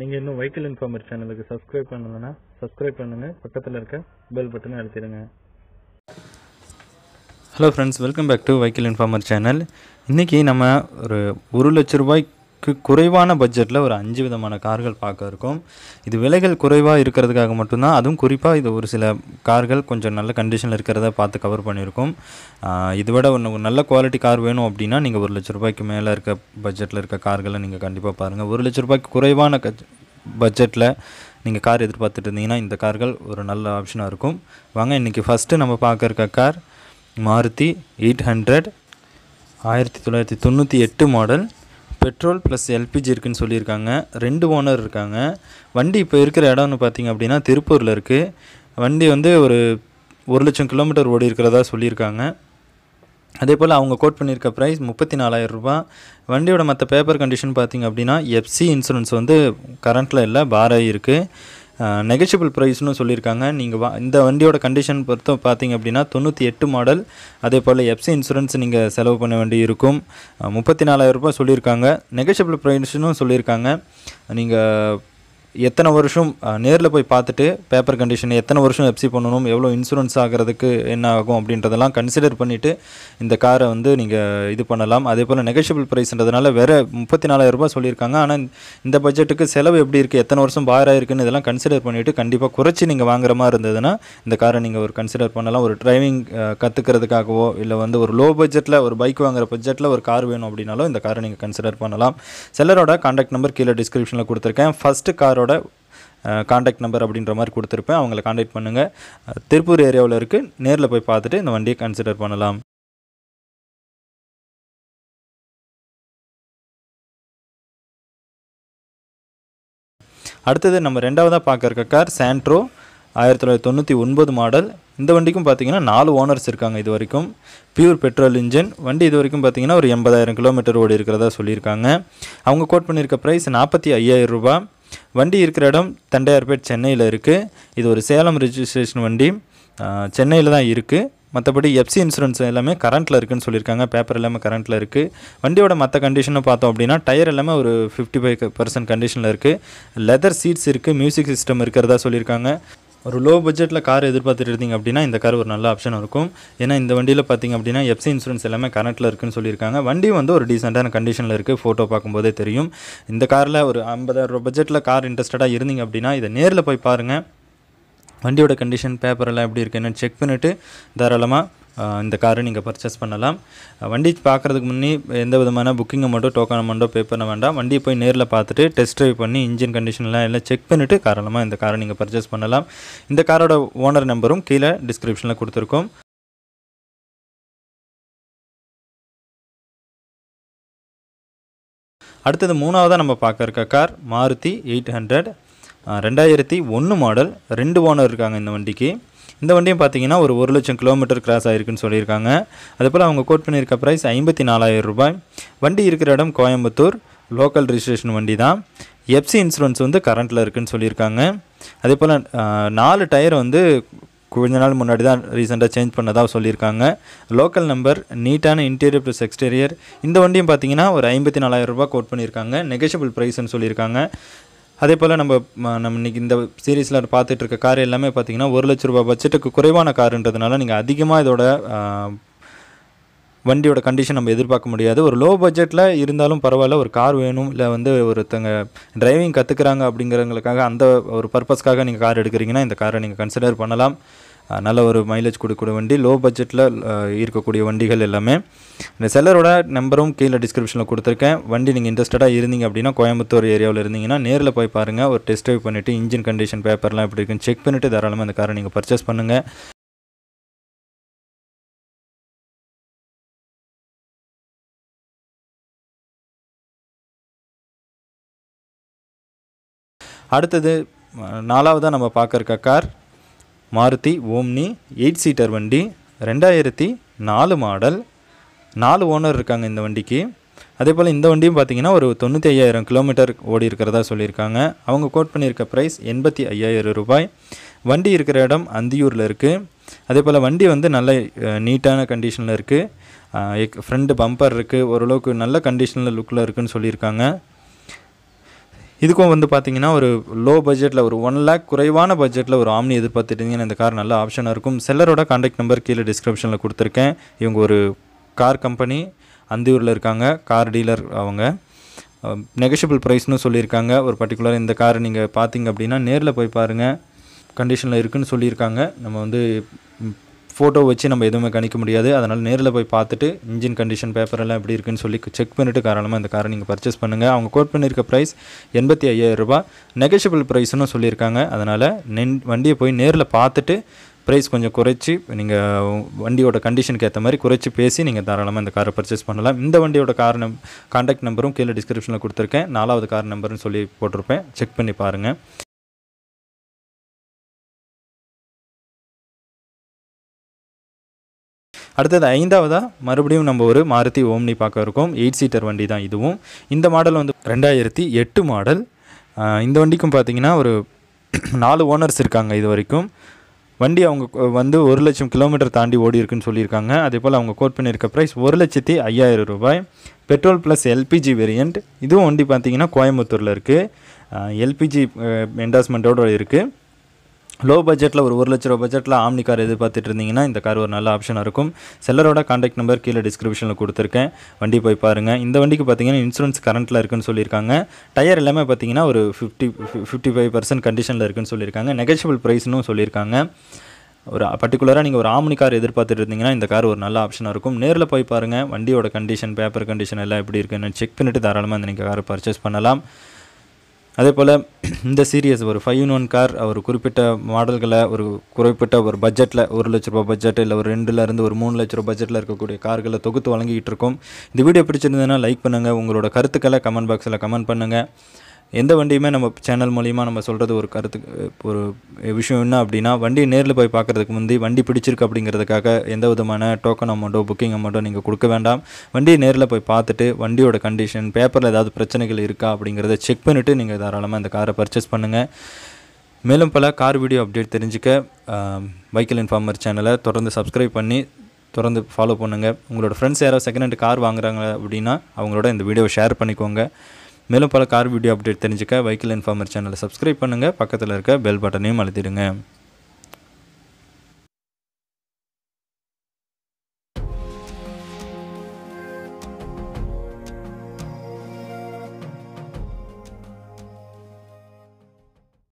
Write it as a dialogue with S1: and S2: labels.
S1: நீங்க இன்னும் vehicle informer சேனலுக்கு சப்ஸ்கிரைப் பண்ணலன்னா சப்ஸ்கிரைப் பண்ணுங்க பக்கத்தில் இருக்க பெல் பட்டனை அழுத்திடுங்க hello friends welcome back to vehicle informer channel இன்றைக்கி நம்ம ஒரு ஒரு லட்ச ரூபாய் விலைக்கு குறைவான பட்ஜெட்டில் ஒரு அஞ்சு விதமான கார்கள் பார்க்க இருக்கும் இது விலைகள் குறைவாக இருக்கிறதுக்காக மட்டும்தான் அதுவும் குறிப்பாக இது ஒரு சில கார்கள் கொஞ்சம் நல்ல கண்டிஷனில் இருக்கிறத பார்த்து கவர் பண்ணியிருக்கோம் இதை விட ஒன்று நல்ல குவாலிட்டி கார் வேணும் அப்படின்னா நீங்கள் ஒரு லட்ச ரூபாய்க்கு மேலே இருக்க பட்ஜெட்டில் இருக்க கார்களை நீங்கள் கண்டிப்பாக பாருங்கள் ஒரு லட்ச ரூபாய்க்கு குறைவான பட்ஜெட்டில் நீங்கள் கார் எதிர்பார்த்துட்டு இருந்தீங்கன்னா இந்த கார்கள் ஒரு நல்ல ஆப்ஷனாக இருக்கும் வாங்க இன்றைக்கி ஃபஸ்ட்டு நம்ம பார்க்க இருக்க கார் மாருதி எயிட் ஹண்ட்ரட் ஆயிரத்தி தொள்ளாயிரத்தி தொண்ணூற்றி எட்டு மாடல் பெட்ரோல் ப்ளஸ் எல்பிஜி இருக்குதுன்னு சொல்லியிருக்காங்க ரெண்டு ஓனர் இருக்காங்க வண்டி இப்போ இருக்கிற இடம்னு பார்த்திங்க அப்படின்னா திருப்பூரில் இருக்குது வண்டி வந்து ஒரு ஒரு லட்சம் கிலோமீட்டர் ஓடி இருக்கிறதா சொல்லியிருக்காங்க அதே போல் அவங்க கோட் பண்ணியிருக்க ப்ரைஸ் முப்பத்தி நாலாயிரம் ரூபா வண்டியோட மற்ற பேப்பர் கண்டிஷன் பார்த்திங்க அப்படின்னா எஃப்சி இன்சூரன்ஸ் வந்து கரண்ட்டில் இல்லை பாராயிருக்கு இருக்குது நெகஷியபிள் ப்ரைஸ்னு சொல்லியிருக்காங்க நீங்கள் வா இந்த வண்டியோட கண்டிஷன் பொறுத்த பார்த்தீங்க அப்படின்னா தொண்ணூற்றி எட்டு மாடல் அதே போல் எஃப்சி இன்சூரன்ஸ் நீங்கள் செலவு பண்ண வேண்டி இருக்கும் முப்பத்தி நாலாயிரரூபா சொல்லியிருக்காங்க நெகஷியபிள் ப்ரைஸ்னும் சொல்லியிருக்காங்க நீங்கள் எத்தனை வருஷம் நேரில் போய் பார்த்துட்டு பேப்பர் கண்டிஷன் எத்தனை வருஷம் எப்சி பண்ணணும் எவ்வளோ இன்சூரன்ஸ் ஆகிறதுக்கு என்ன ஆகும் அப்படின்றதெல்லாம் கன்சிடர் பண்ணிவிட்டு இந்த காரை வந்து நீங்கள் இது பண்ணலாம் அதே போல் நெகஷியபிள் ப்ரைஸ்ன்றதுனால வேறு முப்பத்தி நாலாயிரரூபா சொல்லியிருக்காங்க ஆனால் இந்த பட்ஜெட்டுக்கு செலவு எப்படி இருக்குது எத்தனை வருஷம் பாராயிருக்குன்னு இதெல்லாம் கன்சிடர் பண்ணிவிட்டு கண்டிப்பாக குறைச்சி நீங்கள் வாங்குற மாதிரி இருந்ததுன்னா இந்த காரை நீங்கள் ஒரு கன்சிடர் பண்ணலாம் ஒரு டிரைவிங் கற்றுக்கிறதுக்காகவோ இல்லை வந்து ஒரு லோ பட்ஜெட்டில் ஒரு பைக் வாங்குற பட்ஜெட்டில் ஒரு கார் வேணும் அப்படின்னாலும் இந்த காரை நீங்கள் கன்சிடர் பண்ணலாம் செல்லரோட கான்டாக்ட் நம்பர் கீழே டிஸ்கிரிப்ஷனில் கொடுத்துருக்கேன் ஃபஸ்ட்டு காரோட அவங்களோட காண்டாக்ட் நம்பர் அப்படின்ற மாதிரி கொடுத்துருப்பேன் அவங்கள காண்டாக்ட் பண்ணுங்கள் திருப்பூர் ஏரியாவில் இருக்குது நேரில் போய் பார்த்துட்டு இந்த வண்டியை கன்சிடர் பண்ணலாம் அடுத்தது நம்ம ரெண்டாவதாக பார்க்க கார் சாண்ட்ரோ ஆயிரத்தி தொள்ளாயிரத்தி தொண்ணூற்றி ஒன்பது மாடல் இந்த வண்டிக்கும் பார்த்தீங்கன்னா நாலு ஓனர்ஸ் இருக்காங்க இது வரைக்கும் பியூர் பெட்ரோல் இன்ஜின் வண்டி இது வரைக்கும் பார்த்தீங்கன்னா ஒரு எண்பதாயிரம் கிலோமீட்டர் ஓடி இருக்கிறதா சொல்லியிருக்காங்க அவங்க கோட் பண்ணியிருக்க ப்ரைஸ் நாற்பத்தி ஐயாயிரம் ரூபாய் வண்டி இருக்கிற இடம் தண்டையார்பேட் சென்னையில் இருக்குது இது ஒரு சேலம் ரிஜிஸ்ட்ரேஷன் வண்டி சென்னையில் தான் இருக்குது மற்றபடி எஃப்சி இன்சூரன்ஸ் எல்லாமே கரண்ட்டில் இருக்குதுன்னு சொல்லியிருக்காங்க பேப்பர் எல்லாமே கரண்ட்டில் இருக்குது வண்டியோட மற்ற கண்டிஷனை பார்த்தோம் அப்படின்னா டயர் எல்லாமே ஒரு ஃபிஃப்டி ஃபைவ் பர்சன்ட் கண்டிஷனில் இருக்குது லெதர் சீட்ஸ் இருக்குது மியூசிக் சிஸ்டம் இருக்கிறதா சொல்லியிருக்காங்க ஒரு லோ பட்ஜெட்டில் கார் எதிர்பார்த்துட்டு இருந்தீங்க அப்படின்னா இந்த கார் ஒரு நல்ல ஆப்ஷன் இருக்கும் ஏன்னா இந்த வண்டியில் பார்த்திங்க அப்படின்னா எஃப்சி இன்சூரன்ஸ் எல்லாமே கரண்ட்டில் இருக்குன்னு சொல்லியிருக்காங்க வண்டி வந்து ஒரு டீசெண்டான கண்டிஷனில் இருக்குது ஃபோட்டோ பார்க்கும்போதே தெரியும் இந்த காரில் ஒரு ஐம்பதாயிரம் ரூபா பட்ஜெட்டில் கார் இன்ட்ரெஸ்டடாக இருந்தீங்க அப்படின்னா இதை நேரில் போய் பாருங்கள் வண்டியோட கண்டிஷன் பேப்பரெல்லாம் எப்படி இருக்குன்னு செக் பண்ணிவிட்டு தாராளமாக இந்த காரை நீங்கள் பர்ச்சேஸ் பண்ணலாம் வண்டி பார்க்குறதுக்கு முன்னே எந்த விதமான புக்கிங் அமௌண்ட்டோ டோக்கன் அமௌண்ட்டோ பே பண்ண வேண்டாம் வண்டியை போய் நேரில் பார்த்துட்டு டெஸ்ட் ட்ரைவ் பண்ணி இன்ஜின் கண்டிஷன்லாம் எல்லாம் செக் பண்ணிவிட்டு காரணமாக இந்த காரை நீங்கள் பர்ச்சேஸ் பண்ணலாம் இந்த காரோட ஓனர் நம்பரும் கீழே டிஸ்கிரிப்ஷனில் கொடுத்துருக்கோம் அடுத்தது மூணாவதாக நம்ம பார்க்க கார் மாருதி எயிட் ஹண்ட்ரட் ரெண்டாயிரத்தி ஒன்று மாடல் ரெண்டு ஓனர் இருக்காங்க இந்த வண்டிக்கு இந்த வண்டியும் பார்த்தீங்கன்னா ஒரு ஒரு லட்சம் கிலோமீட்டர் கிராஸ் ஆகிருக்குன்னு சொல்லியிருக்காங்க போல் அவங்க கோட் பண்ணியிருக்க ப்ரைஸ் ஐம்பத்தி நாலாயிரம் ரூபாய் வண்டி இருக்கிற இடம் கோயம்புத்தூர் லோக்கல் ரிஜிஸ்ட்ரேஷன் வண்டி தான் எஃப்சி இன்சூரன்ஸ் வந்து கரண்ட்டில் இருக்குதுன்னு சொல்லியிருக்காங்க அதே போல் நாலு டயர் வந்து கொஞ்ச நாள் முன்னாடி தான் ரீசெண்டாக சேஞ்ச் பண்ணதாக சொல்லியிருக்காங்க லோக்கல் நம்பர் நீட்டான இன்டீரியர் ப்ளஸ் எக்ஸ்டீரியர் இந்த வண்டியும் பார்த்தீங்கன்னா ஒரு ஐம்பத்தி நாலாயிரம் ரூபா கோட் பண்ணியிருக்காங்க நெகஷியபிள் ப்ரைஸ்ன்னு சொல்லியிருக்காங்க அதே போல் நம்ம நம்ம இன்றைக்கி இந்த சீரீஸில் பார்த்துட்டு இருக்க கார் எல்லாமே பார்த்திங்கன்னா ஒரு லட்ச ரூபா பட்ஜெட்டுக்கு குறைவான காருன்றதுனால நீங்கள் அதிகமாக இதோட வண்டியோட கண்டிஷன் நம்ம எதிர்பார்க்க முடியாது ஒரு லோ பட்ஜெட்டில் இருந்தாலும் பரவாயில்ல ஒரு கார் வேணும் இல்லை வந்து ஒருத்தங்க டிரைவிங் கற்றுக்குறாங்க அப்படிங்கிறவங்களுக்காக அந்த ஒரு பர்பஸ்க்காக நீங்கள் கார் எடுக்கிறீங்கன்னா இந்த காரை நீங்கள் கன்சிடர் பண்ணலாம் நல்ல ஒரு மைலேஜ் கொடுக்கக்கூடிய வண்டி லோ பட்ஜெட்டில் இருக்கக்கூடிய வண்டிகள் எல்லாமே இந்த செல்லரோட நம்பரும் கீழே டிஸ்கிரிப்ஷனில் கொடுத்துருக்கேன் வண்டி நீங்கள் இன்ட்ரெஸ்டடாக இருந்தீங்க அப்படின்னா கோயம்புத்தூர் ஏரியாவில் இருந்தீங்கன்னா நேரில் போய் பாருங்கள் ஒரு டெஸ்ட் ட்ரைவ் பண்ணிவிட்டு இன்ஜின் கண்டிஷன் பேப்பர்லாம் எப்படி இருக்குன்னு செக் பண்ணிவிட்டு தாராளமாக அந்த காரை நீங்கள் பர்ச்சேஸ் பண்ணுங்கள் அடுத்தது நாலாவதாக நம்ம பார்க்க car Maruti Omni eight seater வண்டி ரெண்டாயிரத்தி நாலு மாடல் நாலு ஓனர் இருக்காங்க இந்த வண்டிக்கு அதே போல் இந்த வண்டியும் பார்த்தீங்கன்னா ஒரு தொண்ணூற்றி ஐயாயிரம் கிலோமீட்டர் ஓடி இருக்கிறதா சொல்லியிருக்காங்க அவங்க கோட் பண்ணியிருக்க ப்ரைஸ் எண்பத்தி ஐயாயிரம் ரூபாய் வண்டி இருக்கிற இடம் அந்தியூரில் இருக்குது அதே போல் வண்டி வந்து நல்ல நீட்டான கண்டிஷனில் இருக்குது ஃப்ரண்ட்டு பம்பர் இருக்குது ஓரளவுக்கு நல்ல கண்டிஷனில் லுக்கில் இருக்குதுன்னு சொல்லியிருக்காங்க இதுக்கும் வந்து பார்த்தீங்கன்னா ஒரு லோ பட்ஜெட்டில் ஒரு ஒன் லேக் குறைவான பட்ஜெட்டில் ஒரு ஆம்னி எதிர்பார்த்துட்டீங்கன்னா இந்த கார் நல்ல ஆப்ஷனாக இருக்கும் செல்லரோட காண்டாக்ட் நம்பர் கீழே டிஸ்கிரிப்ஷனில் கொடுத்துருக்கேன் இவங்க ஒரு கார் கம்பெனி அந்தியூரில் இருக்காங்க கார் டீலர் அவங்க நெகஷியபிள் ப்ரைஸ்னு சொல்லியிருக்காங்க ஒரு பர்டிகுலர் இந்த கார் நீங்கள் பார்த்தீங்க அப்படின்னா நேரில் போய் பாருங்கள் கண்டிஷனில் இருக்குதுன்னு சொல்லியிருக்காங்க நம்ம வந்து ஃபோட்டோ வச்சு நம்ம எதுவுமே கணிக்க முடியாது அதனால் நேரில் போய் பார்த்துட்டு இன்ஜின் கண்டிஷன் பேப்பர் எல்லாம் எப்படி இருக்குன்னு சொல்லி செக் பண்ணிவிட்டு காரணமாக இந்த காரை நீங்கள் பர்ச்சேஸ் பண்ணுங்கள் அவங்க கோட் பண்ணியிருக்க ப்ரைஸ் எண்பத்தி ஐயாயிரரூபா நெகஷியபிள் ப்ரைஸ்னு சொல்லியிருக்காங்க அதனால் நென் வண்டியை போய் நேரில் பார்த்துட்டு ப்ரைஸ் கொஞ்சம் குறைச்சி நீங்கள் வண்டியோட கண்டிஷனுக்கு ஏற்ற மாதிரி குறைச்சி பேசி நீங்கள் தாராளமாக இந்த காரை பர்ச்சேஸ் பண்ணலாம் இந்த வண்டியோட கார் நம் கான்டாக்ட் நம்பரும் கீழே டிஸ்கிரிப்ஷனில் கொடுத்துருக்கேன் நாலாவது கார் நம்பர்னு சொல்லி போட்டிருப்பேன் செக் பண்ணி பாருங்கள் அடுத்தது ஐந்தாவதாக மறுபடியும் நம்ம ஒரு மாருதி ஓம்னி பார்க்க இருக்கோம் எயிட் சீட்டர் வண்டி தான் இதுவும் இந்த மாடல் வந்து ரெண்டாயிரத்தி எட்டு மாடல் இந்த வண்டிக்கும் பார்த்திங்கன்னா ஒரு நாலு ஓனர்ஸ் இருக்காங்க இது வரைக்கும் வண்டி அவங்க வந்து ஒரு லட்சம் கிலோமீட்டர் தாண்டி ஓடி இருக்குன்னு சொல்லியிருக்காங்க அதே போல் அவங்க கோட் பண்ணியிருக்க ப்ரைஸ் ஒரு லட்சத்தி ஐயாயிரம் ரூபாய் பெட்ரோல் ப்ளஸ் எல்பிஜி வேரியண்ட் இதுவும் வண்டி பார்த்திங்கன்னா கோயம்புத்தூரில் இருக்குது எல்பிஜி என்டாஸ்மெண்ட்டோடு இருக்குது லோ பட்ஜெட்டில் ஒரு ஒரு லட்ச ரூபா பட்ஜெட்டில் ஆம்னி கார் எதிர்பார்த்துட்டு இருந்தீங்கன்னா இந்த கார் ஒரு நல்ல ஆப்ஷனாக இருக்கும் செல்லரோட காண்டாக்ட் நம்பர் கீழே டிஸ்கிரிப்ஷனில் கொடுத்துருக்கேன் வண்டி போய் பாருங்கள் இந்த வண்டிக்கு பார்த்தீங்கன்னா இன்சூரன்ஸ் கரண்ட்டில் இருக்குன்னு சொல்லியிருக்காங்க டயர் எல்லாமே பார்த்தீங்கன்னா ஒரு ஃபிஃப்டி ஃபிஃப்டி ஃபைவ் பர்சன்ட் கண்டிஷனில் இருக்குன்னு சொல்லியிருக்காங்க நெகஷியபிள் ப்ரைஸ்னும் சொல்லியிருக்காங்க ஒரு பர்டிகுலராக நீங்கள் ஒரு ஆம்னி கார் எதிர்பார்த்துட்டு இருந்தீங்கன்னா இந்த கார் ஒரு நல்ல ஆப்ஷனாக இருக்கும் நேரில் போய் பாருங்கள் வண்டியோட கண்டிஷன் பேப்பர் கண்டிஷன் எல்லாம் எப்படி இருக்குன்னு செக் பண்ணிவிட்டு தாராளமாக இந்த நீங்கள் காரை பர்ச்சேஸ் பண்ணலாம் அதே போல் இந்த சீரியஸ் ஒரு ஃபைவ் இன் ஒன் கார் ஒரு குறிப்பிட்ட மாடல்களை ஒரு குறிப்பிட்ட ஒரு பட்ஜெட்டில் ஒரு லட்ச ரூபா பட்ஜெட் இல்லை ஒரு ரெண்டுலேருந்து ஒரு மூணு லட்ச ரூபா பட்ஜெட்டில் இருக்கக்கூடிய கார்களை தொகுத்து வழங்கிக்கிட்டு இருக்கோம் இந்த வீடியோ பிடிச்சிருந்ததுன்னா லைக் பண்ணுங்கள் உங்களோட கருத்துக்களை கமெண்ட் பாக்ஸில் கமெண்ட் பண்ணுங்கள் எந்த வண்டியுமே நம்ம சேனல் மூலிமா நம்ம சொல்கிறது ஒரு கருத்து ஒரு விஷயம் என்ன அப்படின்னா வண்டி நேரில் போய் பார்க்குறதுக்கு முந்தி வண்டி பிடிச்சிருக்கு அப்படிங்கிறதுக்காக எந்த விதமான டோக்கன் அமௌண்ட்டோ புக்கிங் அமௌண்ட்டோ நீங்கள் கொடுக்க வேண்டாம் வண்டியை நேரில் போய் பார்த்துட்டு வண்டியோட கண்டிஷன் பேப்பரில் ஏதாவது பிரச்சனைகள் இருக்கா அப்படிங்கிறத செக் பண்ணிவிட்டு நீங்கள் தாராளமாக இந்த காரை பர்ச்சேஸ் பண்ணுங்கள் மேலும் பல கார் வீடியோ அப்டேட் தெரிஞ்சிக்க பைக்கில் இன்ஃபார்மர் சேனலை தொடர்ந்து சப்ஸ்கிரைப் பண்ணி தொடர்ந்து ஃபாலோ பண்ணுங்கள் உங்களோட ஃப்ரெண்ட்ஸ் யாரோ செகண்ட் ஹேண்ட் கார் வாங்குறாங்க அப்படின்னா அவங்களோட இந்த வீடியோவை ஷேர் பண்ணிக்கோங்க மேலும் பல கார் வீடியோ அப்டேட் தெரிஞ்சுக்க வெஹிக்கிள் இன்ஃபார்மர் சேனலை சப்ஸ்கிரைப் பண்ணுங்கள் பக்கத்தில் இருக்க பெல் பட்டனையும் அழுத்திடுங்க